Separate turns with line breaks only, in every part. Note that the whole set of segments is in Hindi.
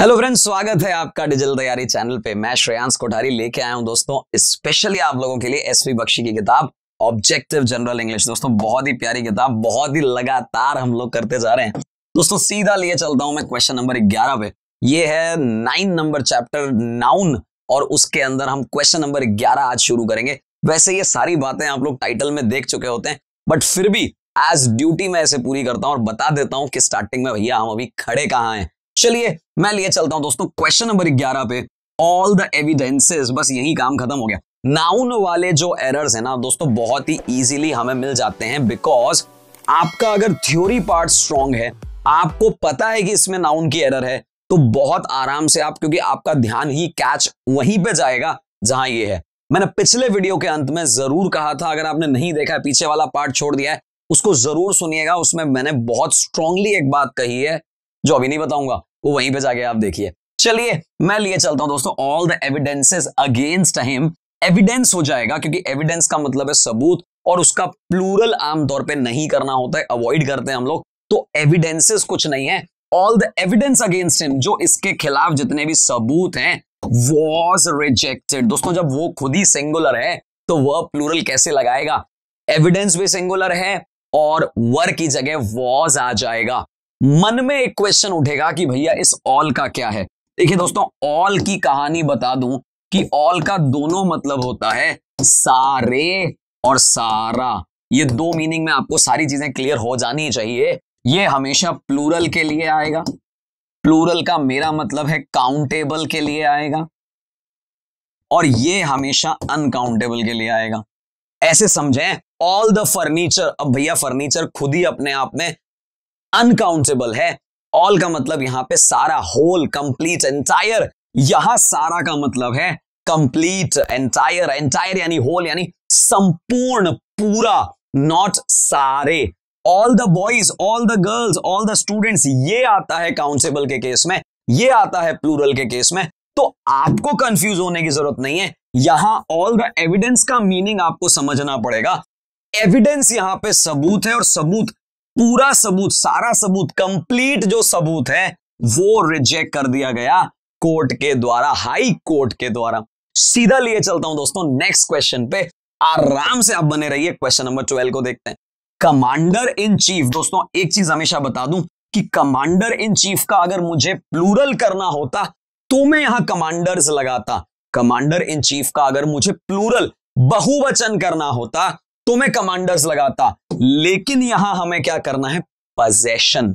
हेलो फ्रेंड्स स्वागत है आपका डिजिटल तैयारी चैनल पे मैं श्रेयांश कोठारी लेके आया हूं दोस्तों स्पेशली आप लोगों के लिए एस वी बख्शी की किताब ऑब्जेक्टिव जनरल इंग्लिश दोस्तों बहुत ही प्यारी किताब बहुत ही लगातार हम लोग करते जा रहे हैं दोस्तों सीधा लिए चलता हूं मैं क्वेश्चन नंबर ग्यारह पे ये है नाइन नंबर चैप्टर नाउन और उसके अंदर हम क्वेश्चन नंबर ग्यारह आज शुरू करेंगे वैसे ये सारी बातें आप लोग टाइटल में देख चुके होते हैं बट फिर भी एज ड्यूटी मैं इसे पूरी करता हूँ और बता देता हूँ कि स्टार्टिंग में भैया हम अभी खड़े कहाँ हैं चलिए मैं लिए चलता हूं दोस्तों क्वेश्चन नंबर ग्यारह पे ऑल द एविडेंसेस बस यही काम खत्म हो गया नाउन वाले जो एरर्स है ना दोस्तों बहुत ही इजीली हमें मिल जाते हैं बिकॉज आपका अगर थ्योरी पार्ट स्ट्रॉन्ग है आपको पता है कि इसमें नाउन की एरर है तो बहुत आराम से आप क्योंकि आपका ध्यान ही कैच वहीं पे जाएगा जहां ये है मैंने पिछले वीडियो के अंत में जरूर कहा था अगर आपने नहीं देखा पीछे वाला पार्ट छोड़ दिया है उसको जरूर सुनिएगा उसमें मैंने बहुत स्ट्रांगली एक बात कही है जो अभी नहीं बताऊंगा वो वहीं पे जाके आप देखिए चलिए मैं लिए चलता हूं दोस्तों all the evidences against him evidence हो जाएगा क्योंकि एविडेंस का मतलब है सबूत और उसका प्लूरल आमतौर पर नहीं करना होता है अवॉइड करते हैं हम लोग तो एविडेंसेस कुछ नहीं है all the evidence against him जो इसके खिलाफ जितने भी सबूत हैं वॉज रिजेक्टेड दोस्तों जब वो खुद ही सिंगुलर है तो वह प्लूरल कैसे लगाएगा एविडेंस भी सिंगुलर है और वर की जगह वॉज आ जाएगा मन में एक क्वेश्चन उठेगा कि भैया इस ऑल का क्या है देखिए दोस्तों ऑल की कहानी बता दूं कि ऑल का दोनों मतलब होता है सारे और सारा ये दो मीनिंग में आपको सारी चीजें क्लियर हो जानी चाहिए ये हमेशा प्लूरल के लिए आएगा प्लूरल का मेरा मतलब है काउंटेबल के लिए आएगा और ये हमेशा अनकाउंटेबल के लिए आएगा ऐसे समझें ऑल द फर्नीचर अब भैया फर्नीचर खुद ही अपने आप में अनकाउंटेबल है ऑल का मतलब यहां पे सारा होल कंप्लीट एंटायर यहां सारा का मतलब है कंप्लीट एंटायर एंटायर यानी होल यानी संपूर्ण पूरा नॉट सारे all the boys all the girls all the students ये आता है काउंसेबल के केस में ये आता है प्लूरल के केस में तो आपको कंफ्यूज होने की जरूरत नहीं है यहां ऑल द एविडेंस का मीनिंग आपको समझना पड़ेगा एविडेंस यहां पे सबूत है और सबूत पूरा सबूत सारा सबूत कंप्लीट जो सबूत है वो रिजेक्ट कर दिया गया कोर्ट के द्वारा हाई कोर्ट के द्वारा सीधा लिए चलता हूं दोस्तों नेक्स्ट क्वेश्चन पे आराम से आप बने रहिए क्वेश्चन नंबर ट्वेल्व को देखते हैं कमांडर इन चीफ दोस्तों एक चीज हमेशा बता दूं कि कमांडर इन चीफ का अगर मुझे प्लूरल करना होता तो मैं यहां कमांडर्स लगाता कमांडर इन चीफ का अगर मुझे प्लूरल बहुवचन करना होता तो मैं कमांडर्स लगाता लेकिन यहां हमें क्या करना है पजेशन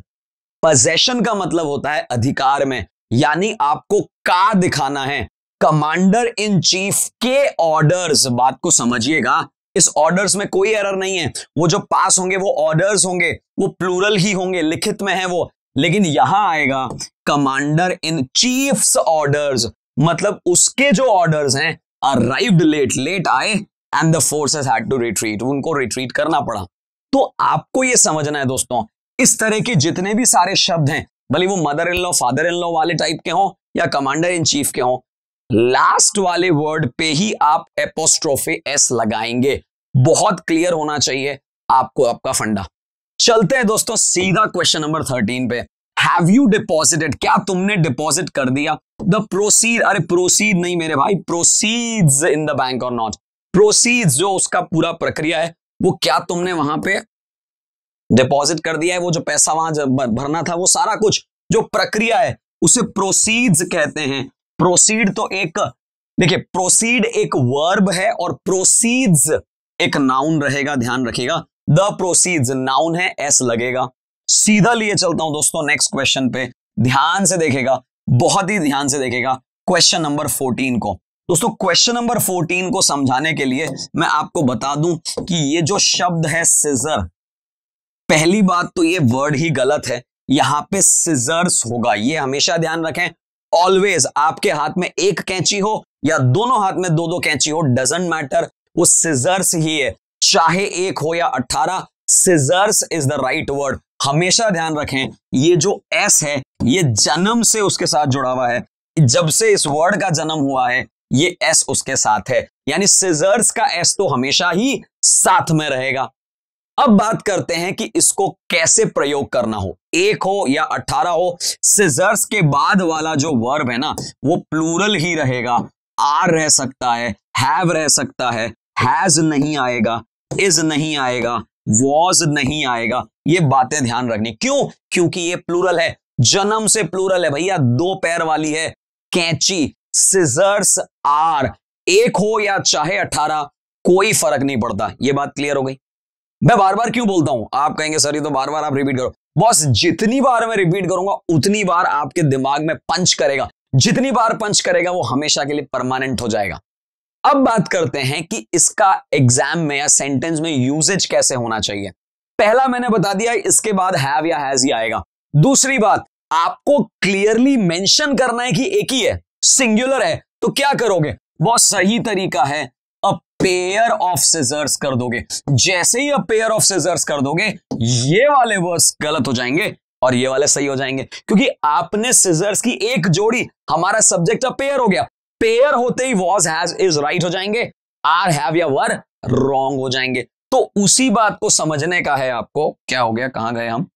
पजेशन का मतलब होता है अधिकार में यानी आपको का दिखाना है कमांडर इन चीफ के ऑर्डर्स बात को समझिएगा इस ऑर्डर्स में कोई एरर नहीं है वो जो पास होंगे वो ऑर्डर्स होंगे वो प्लूरल ही होंगे लिखित में है वो लेकिन यहां आएगा कमांडर इन चीफ्स ऑर्डर्स मतलब उसके जो ऑर्डर्स हैं अराइव्ड लेट लेट आए and the forces had to retreat उनको रिट्रीट करना पड़ा तो आपको ये समझना है दोस्तों इस तरह के जितने भी सारे शब्द हैं भले वो mother in law father in law वाले टाइप के हों या कमांडर इन चीफ के हों लास्ट वाले वर्ड पे ही आप एपोस्ट्रोफे एस लगाएंगे बहुत क्लियर होना चाहिए आपको आपका फंडा चलते हैं दोस्तों सीधा क्वेश्चन नंबर थर्टीन पे हैव यू डिपॉजिटेड क्या तुमने डिपॉजिट कर दिया द प्रोसीड अरे प्रोसीड नहीं मेरे भाई प्रोसीड्स इन द बैंक और नॉट प्रोसीज जो उसका पूरा प्रक्रिया है वो क्या तुमने वहां पे डिपॉजिट कर दिया है वो जो पैसा वहां भरना था वो सारा कुछ जो प्रक्रिया है उसे प्रोसीड्स कहते हैं प्रोसीड तो एक देखिए प्रोसीड एक वर्ब है और प्रोसीड्स एक नाउन रहेगा ध्यान रखिएगा द प्रोसीड्स नाउन है एस लगेगा सीधा लिए चलता हूं दोस्तों नेक्स्ट क्वेश्चन पे ध्यान से देखेगा बहुत ही ध्यान से देखेगा क्वेश्चन नंबर फोर्टीन को दोस्तों क्वेश्चन नंबर 14 को समझाने के लिए मैं आपको बता दूं कि ये जो शब्द है सिजर पहली बात तो ये वर्ड ही गलत है यहां पे सिजर्स होगा ये हमेशा ध्यान रखें ऑलवेज आपके हाथ में एक कैंची हो या दोनों हाथ में दो दो कैंची हो डजेंट मैटर वो सिजर्स ही है चाहे एक हो या अट्ठारह scissors is the right word हमेशा ध्यान रखें ये जो एस है ये जन्म से उसके साथ जुड़ा हुआ है जब से इस वर्ड का जन्म हुआ है ये एस उसके साथ है यानी सिजर्स का एस तो हमेशा ही साथ में रहेगा अब बात करते हैं कि इसको कैसे प्रयोग करना हो एक हो या अठारह हो सिजर्स के बाद वाला जो वर्ब है ना वो प्लूरल ही रहेगा आर रह सकता है हैव रह सकता है हैज नहीं आएगा इज नहीं आएगा वॉज नहीं आएगा ये बातें ध्यान रखनी क्यों क्योंकि ये प्लूरल है जन्म से प्लूरल है भैया दो पैर वाली है कैंची सिजर्स आर एक हो या चाहे अठारह कोई फर्क नहीं पड़ता ये बात क्लियर हो गई मैं बार बार क्यों बोलता हूं आप कहेंगे सर ये तो बार बार आप रिपीट करो बॉस जितनी बार मैं रिपीट करूंगा उतनी बार आपके दिमाग में पंच करेगा जितनी बार पंच करेगा वो हमेशा के लिए परमानेंट हो जाएगा अब बात करते हैं कि इसका एग्जाम में या सेंटेंस में यूजेज कैसे होना चाहिए पहला मैंने बता दिया इसके बाद हैव या हैज ही आएगा दूसरी बात आपको क्लियरली मेंशन करना है कि एक ही है सिंगुलर है तो क्या करोगे बहुत सही तरीका है अ पेयर ऑफ सीजर्स कर दोगे जैसे ही अ पेयर ऑफ सीजर्स कर दोगे ये वाले वर्ड्स गलत हो जाएंगे और ये वाले सही हो जाएंगे क्योंकि आपने सीजर्स की एक जोड़ी हमारा सब्जेक्ट अब पेयर हो गया पेयर होते ही वॉज हैज इज राइट हो जाएंगे आर हैव या वर रॉन्ग हो जाएंगे तो उसी बात को समझने का है आपको क्या हो गया कहां गए हम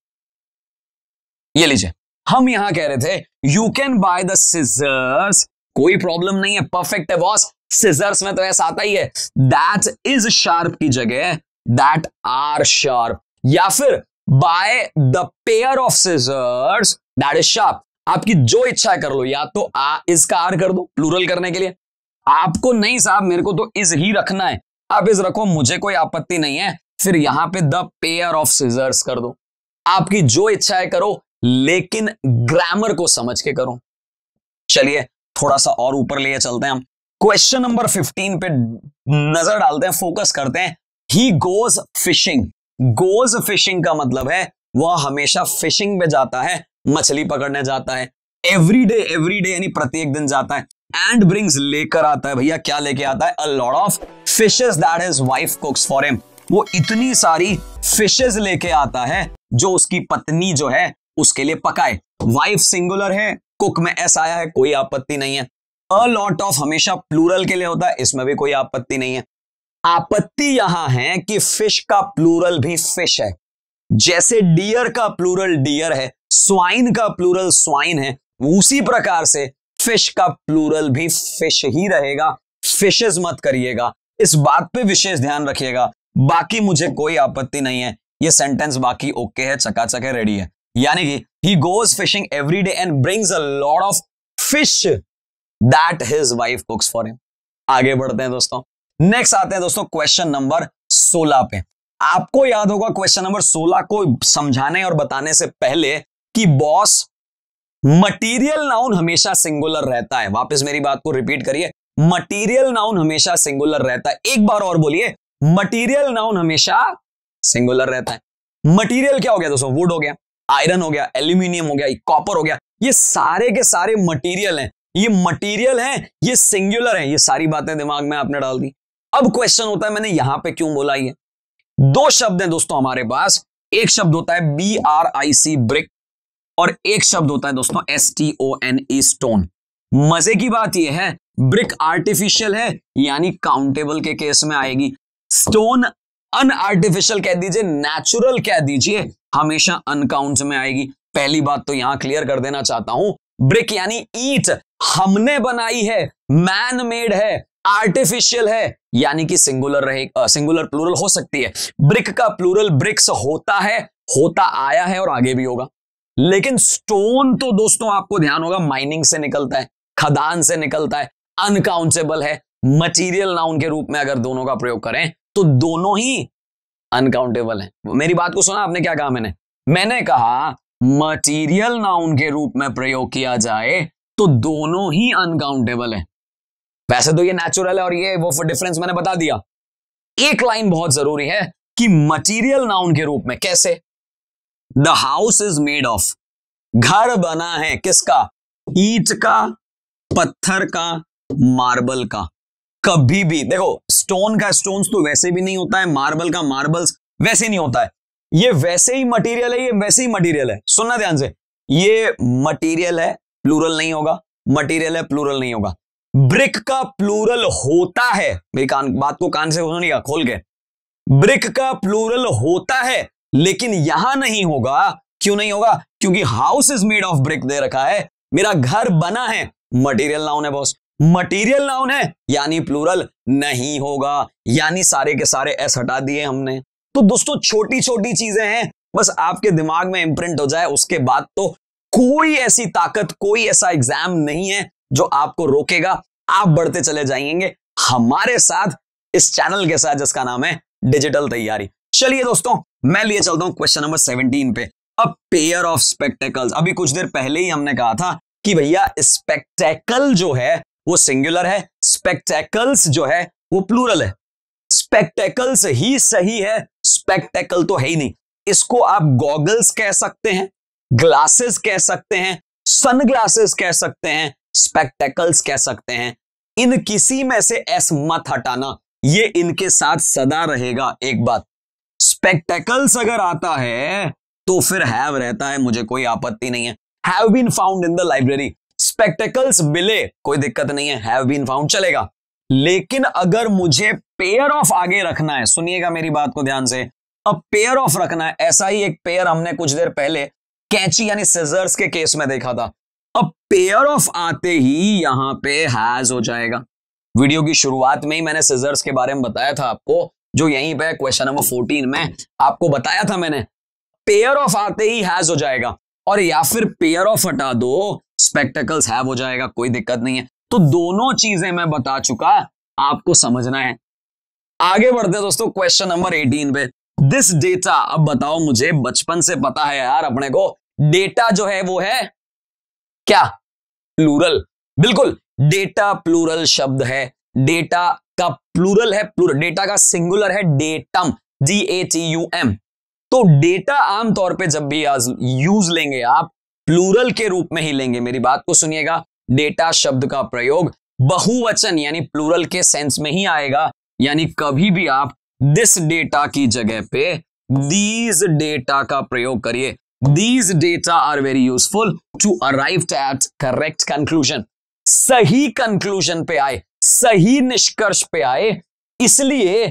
ये लीजिए हम यहां कह रहे थे you can buy the scissors कोई प्रॉब्लम नहीं है परफेक्ट है बॉस सीजर्स में तो ऐसा आता ही है दैट इज शार्प की जगह दैट आर शार्प या फिर buy the pair of scissors that is sharp आपकी जो इच्छा कर लो या तो आ इसका आर कर दो प्लूरल करने के लिए आपको नहीं साहब मेरे को तो इज ही रखना है आप इज रखो मुझे कोई आपत्ति नहीं है फिर यहां पे द पेयर ऑफ सीजर्स कर दो आपकी जो इच्छा है करो लेकिन ग्रामर को समझ के करो चलिए थोड़ा सा और ऊपर लिए चलते हैं हम क्वेश्चन नंबर 15 पे नजर डालते हैं फोकस करते हैं he goes fishing goes fishing का मतलब है वह हमेशा फिशिंग पे जाता है मछली पकड़ने जाता है एवरी डे एवरी डे यानी प्रत्येक दिन जाता है एंड ब्रिंग्स लेकर आता है भैया क्या लेके आता है a lot of fishes that is wife cooks for him वो इतनी सारी फिशेज लेके आता है जो उसकी पत्नी जो है उसके लिए पकाए वाइफ सिंगुलर है कुक में एस आया है कोई आपत्ति नहीं है अ लॉट ऑफ हमेशा प्लूरल के लिए होता है इसमें भी कोई आपत्ति नहीं है आपत्ति यहां है कि फिश का प्लूरल भी फिश है जैसे डियर का प्लूरल डियर है स्वाइन का प्लूरल स्वाइन है उसी प्रकार से फिश का प्लूरल भी फिश ही रहेगा फिशेज मत करिएगा इस बात पे विशेष ध्यान रखिएगा बाकी मुझे कोई आपत्ति नहीं है ये सेंटेंस बाकी ओके है चकाचक है रेडी है यानी कि he goes fishing every day and brings a lot of fish that his wife cooks for him आगे बढ़ते हैं दोस्तों नेक्स्ट आते हैं दोस्तों क्वेश्चन नंबर सोलह पे आपको याद होगा क्वेश्चन नंबर सोलह को समझाने और बताने से पहले कि बॉस मटेरियल नाउन हमेशा सिंगुलर रहता है वापस मेरी बात को रिपीट करिए मटेरियल नाउन हमेशा सिंगुलर रहता है एक बार और बोलिए मटेरियल नाउन हमेशा सिंगुलर रहता है मटेरियल क्या हो गया दोस्तों वुड हो गया आयरन हो गया एल्यूमिनियम हो गया कॉपर हो गया ये सारे के सारे मटेरियल हैं ये मटेरियल हैं ये सिंगुलर हैं ये सारी बातें दिमाग में आपने डाल दी अब क्वेश्चन होता है मैंने यहां पे क्यों बोला ये दो शब्द हैं दोस्तों हमारे पास एक शब्द होता है B R I C brick और एक शब्द होता है दोस्तों S T O N E stone मजे की बात यह है ब्रिक आर्टिफिशियल है यानी काउंटेबल के केस में आएगी स्टोन अन आर्टिफिशियल कह दीजिए नेचुरल कह दीजिए हमेशा अनकाउंट में आएगी पहली बात तो यहां क्लियर कर देना चाहता हूं ब्रिक यानी ईट हमने बनाई है मैन मेड है आर्टिफिशियल है यानी कि सिंगुलर रहे आ, सिंगुलर प्लूरल हो सकती है ब्रिक का प्लूरल ब्रिक्स होता है होता आया है और आगे भी होगा लेकिन स्टोन तो दोस्तों आपको ध्यान होगा माइनिंग से निकलता है खदान से निकलता है अनकाउंटेबल है मटीरियल नाउन के रूप में अगर दोनों का प्रयोग करें तो दोनों ही अनकाउंटेबल है मेरी बात को सुना आपने क्या कहा मैंने मैंने कहा मटीरियल नाउन के रूप में प्रयोग किया जाए तो दोनों ही अनकाउंटेबल है वैसे तो ये नेचुरल है और ये वो डिफरेंस मैंने बता दिया एक लाइन बहुत जरूरी है कि मटीरियल नाउन के रूप में कैसे the house is made of घर बना है किसका ईट का पत्थर का मार्बल का कभी भी देखो स्टोन का स्टोन तो वैसे भी नहीं होता है मार्बल का मार्बल्स वैसे नहीं होता है ये वैसे ही मटेरियल है ये वैसे ही मटेरियल है सुनना ध्यान से ये मटेरियल है प्लूरल नहीं होगा मटेरियल है प्लूरल नहीं होगा ब्रिक का प्लूरल होता है मेरी कान बात को कान से सुनिएगा खोल के ब्रिक का प्लूरल होता है लेकिन यहां नहीं होगा क्यों नहीं होगा क्योंकि house is made of brick दे रखा है मेरा घर बना है मटेरियल ना होने बॉस मटीरियल नाउन है यानी प्लूरल नहीं होगा यानी सारे के सारे एस हटा दिए हमने तो दोस्तों छोटी छोटी चीजें हैं बस आपके दिमाग में इम्प्रिंट हो जाए उसके बाद तो कोई ऐसी ताकत कोई ऐसा एग्जाम नहीं है जो आपको रोकेगा आप बढ़ते चले जाएंगे हमारे साथ इस चैनल के साथ जिसका नाम है डिजिटल तैयारी चलिए दोस्तों मैं लिए चलता हूं क्वेश्चन नंबर सेवनटीन पे अ पेयर ऑफ स्पेक्टेकल्स अभी कुछ देर पहले ही हमने कहा था कि भैया स्पेक्टेकल जो है वो सिंगुलर है स्पेक्टेकल्स जो है वो प्लूरल है स्पेक्टेकल्स ही सही है स्पेक्टेकल तो है ही नहीं इसको आप गॉगल्स कह सकते हैं ग्लासेस कह सकते हैं सन ग्लासेस कह सकते हैं स्पेक्टेकल्स कह सकते हैं इन किसी में से एस मत हटाना ये इनके साथ सदा रहेगा एक बात स्पेक्टेकल्स अगर आता है तो फिर हैव रहता है मुझे कोई आपत्ति नहीं है have been found in the library spectacles मिले कोई दिक्कत नहीं है हैव बीन फाउंड चलेगा लेकिन अगर मुझे पेयर ऑफ आगे रखना है सुनिएगा मेरी बात को ध्यान से अब पेयर ऑफ रखना है ऐसा ही एक पेयर हमने कुछ देर पहले कैची यानी सिजर्स के केस में देखा था अब पेयर ऑफ आते ही यहां पे हैज हो जाएगा वीडियो की शुरुआत में ही मैंने सिजर्स के बारे में बताया था आपको जो यहीं पे क्वेश्चन नंबर फोर्टीन में आपको बताया था मैंने पेयर ऑफ आते ही हैज हो जाएगा और या फिर पेयर ऑफ हटा दो स्पेक्टेकल्स हैव हो जाएगा कोई दिक्कत नहीं है तो दोनों चीजें मैं बता चुका आपको समझना है आगे बढ़ते दोस्तों क्वेश्चन नंबर 18 पे दिस डेटा अब बताओ मुझे बचपन से पता है यार अपने को डेटा जो है वो है क्या प्लूरल बिल्कुल डेटा प्लूरल शब्द है डेटा का प्लूरल है प्लूरल डेटा का सिंगुलर है datum D A T U M तो डेटा आमतौर पे जब भी यूज लेंगे आप प्लूरल के रूप में ही लेंगे मेरी बात को सुनिएगा डेटा शब्द का प्रयोग बहुवचन यानी प्लूरल के सेंस में ही आएगा यानी कभी भी आप दिस डेटा की जगह पे दीज डेटा का प्रयोग करिए these data are very useful to arrive at correct conclusion सही कंक्लूजन पे आए सही निष्कर्ष पे आए इसलिए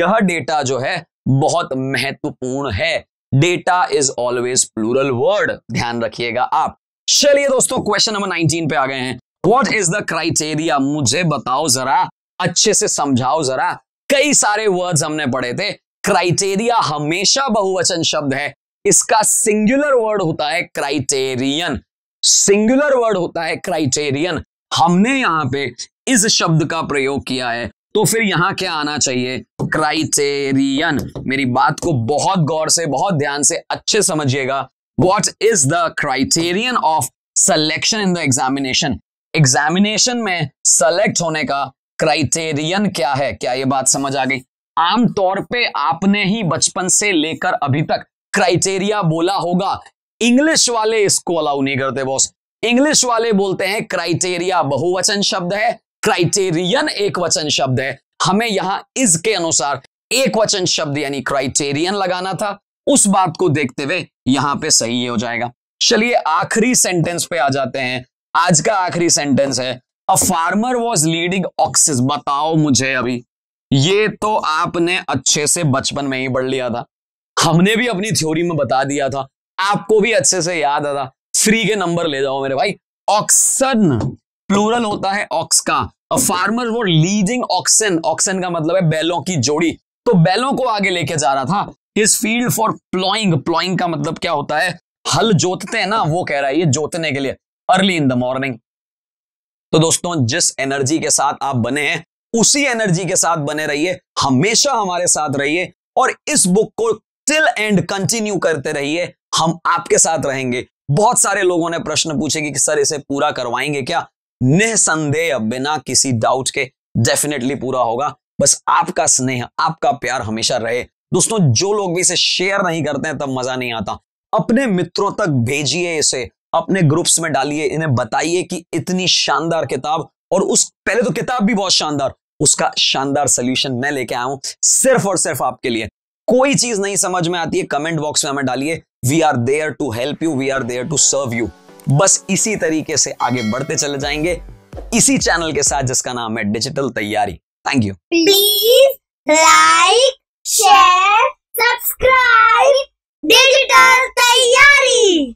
यह डेटा जो है बहुत महत्वपूर्ण है data is always plural word ध्यान रखिएगा आप चलिए दोस्तों क्वेश्चन नंबर 19 पे आ गए हैं व्हाट इज द क्राइटेरिया मुझे बताओ जरा अच्छे से समझाओ जरा कई सारे वर्ड्स हमने पढ़े थे क्राइटेरिया हमेशा बहुवचन शब्द है इसका सिंगुलर वर्ड होता है क्राइटेरियन सिंगुलर वर्ड होता है क्राइटेरियन हमने यहां पे इस शब्द का प्रयोग किया है तो फिर यहां क्या आना चाहिए क्राइटेरियन मेरी बात को बहुत गौर से बहुत ध्यान से अच्छे समझिएगा what is the criterion of selection in the examination examination में सेलेक्ट होने का क्राइटेरियन क्या है क्या ये बात समझ आ गई आमतौर पे आपने ही बचपन से लेकर अभी तक क्राइटेरिया बोला होगा इंग्लिश वाले इसको अलाउ नहीं करते बॉस इंग्लिश वाले बोलते हैं क्राइटेरिया बहुवचन शब्द है क्राइटेरियन एक वचन शब्द है हमें यहां इज के अनुसार एक वचन शब्द यानी क्राइटेरियन लगाना था उस बात को देखते हुए यहां पे सही हो जाएगा चलिए आखिरी सेंटेंस पे आ जाते हैं आज का आखिरी सेंटेंस है a farmer was leading oxes बताओ मुझे अभी ये तो आपने अच्छे से बचपन में ही पढ़ लिया था हमने भी अपनी थ्योरी में बता दिया था आपको भी अच्छे से याद आता फ्री के नंबर ले जाओ मेरे भाई ऑक्सन प्लूरल होता है ऑक्स का अ फार्मर वो लीडिंग ऑक्सन ऑक्सन का मतलब है बैलों की जोड़ी तो बैलों को आगे लेके जा रहा था इस फील्ड फॉर प्लॉइंग प्लॉइंग का मतलब क्या होता है हल जोतते हैं ना वो कह रहा है ये जोतने के लिए अर्ली इन द मॉर्निंग तो दोस्तों जिस एनर्जी के साथ आप बने हैं उसी एनर्जी के साथ बने रहिए हमेशा हमारे साथ रहिए और इस बुक को टिल एंड कंटिन्यू करते रहिए हम आपके साथ रहेंगे बहुत सारे लोगों ने प्रश्न पूछे कि सर इसे पूरा करवाएंगे क्या निसंदेह बिना किसी डाउट के डेफिनेटली पूरा होगा बस आपका स्नेह आपका प्यार हमेशा रहे दोस्तों जो लोग भी इसे शेयर नहीं करते हैं तब मजा नहीं आता अपने मित्रों तक भेजिए इसे अपने ग्रुप्स में डालिए इन्हें बताइए कि इतनी शानदार किताब और उस पहले तो किताब भी बहुत शानदार उसका शानदार सोल्यूशन मैं लेके आया हूं सिर्फ और सिर्फ आपके लिए कोई चीज नहीं समझ में आती है कमेंट बॉक्स में हमें डालिए we are there to help you we are there to serve you बस इसी तरीके से आगे बढ़ते चले जाएंगे इसी चैनल के साथ जिसका नाम है डिजिटल तैयारी thank you please like share subscribe digital तैयारी